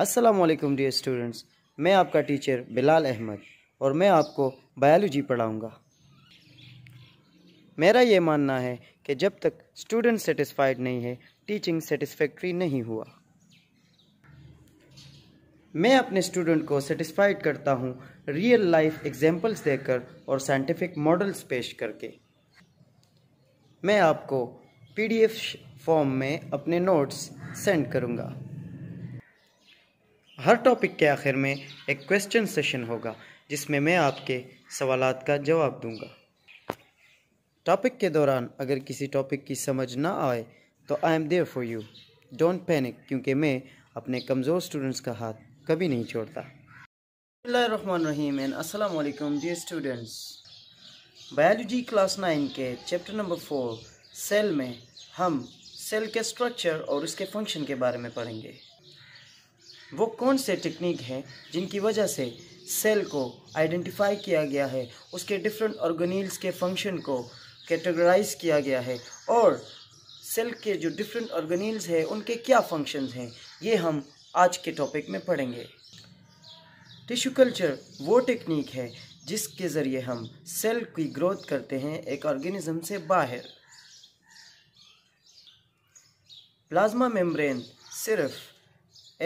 Aslam dear students मैं आपका teacher Bilal Ahmad और मैं आपको बायोलॉजी पढ़ाऊँगा मेरा ये मानना है कि जब तक स्टूडेंट सेटिस्फाइड नहीं है टीचिंग सेटिस्फैक्ट्री नहीं हुआ मैं अपने स्टूडेंट को सेटिस्फाइड करता हूँ रियल लाइफ एग्जाम्पल्स देकर और साइंटिफिक मॉडल्स पेश करके मैं आपको पीडीएफ फॉर्म में अपने नोट्स सेंड करूँगा हर टॉपिक के आखिर में एक क्वेश्चन सेशन होगा जिसमें मैं आपके सवाल का जवाब दूंगा टॉपिक के दौरान अगर किसी टॉपिक की समझ ना आए तो I am there for you don't panic क्योंकि मैं अपने कमज़ोर स्टूडेंट्स का हाथ कभी नहीं छोड़ता रहीम अस्सलाम वालेकुम dear students biology class nine के चैप्टर नंबर फोर सेल में हम सेल के स्ट्रक्चर और उसके फंक्शन के बारे में पढ़ेंगे वो कौन से टेक्निक हैं जिनकी वजह से सेल को आइडेंटिफाई किया गया है उसके डिफरेंट ऑर्गेनिल्स के फंक्शन को कैटेगराइज किया गया है और सेल के जो डिफरेंट ऑर्गेनिल्स हैं उनके क्या फ़ंक्शन हैं ये हम आज के टॉपिक में पढ़ेंगे टिश्यू कल्चर वो टेक्निक है जिसके ज़रिए हम सेल की ग्रोथ करते हैं एक ऑर्गेनिज्म से बाहर प्लाज्मा मेम्ब्रेन सिर्फ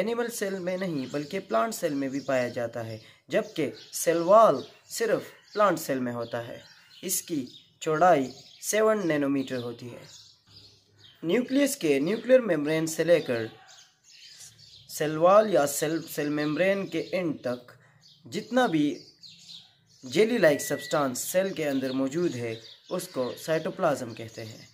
एनिमल सेल में नहीं बल्कि प्लांट सेल में भी पाया जाता है जबकि सेलवाल सिर्फ प्लांट सेल में होता है इसकी चौड़ाई सेवन नैनोमीटर होती है न्यूक्लियस के न्यूक्लियर मेम्ब्रेन से लेकर सेलवाल या सेल सेल मेम्ब्रेन के एंड तक जितना भी जेली लाइक सब्सटेंस सेल के अंदर मौजूद है उसको साइटोप्लाज्म कहते हैं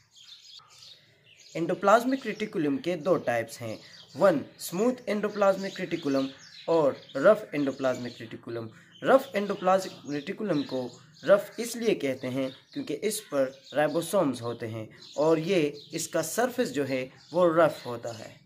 एंडोप्लाज्मिक क्रिटिकुलम के दो टाइप्स हैं वन स्मूथ एंडोप्लाज्मिक क्रिटिकुलम और rough endoplasmic reticulum rough endoplasmic reticulum को रफ इसलिए कहते हैं क्योंकि इस पर राइबोसोम्स होते हैं और ये इसका सरफेस जो है वो रफ होता है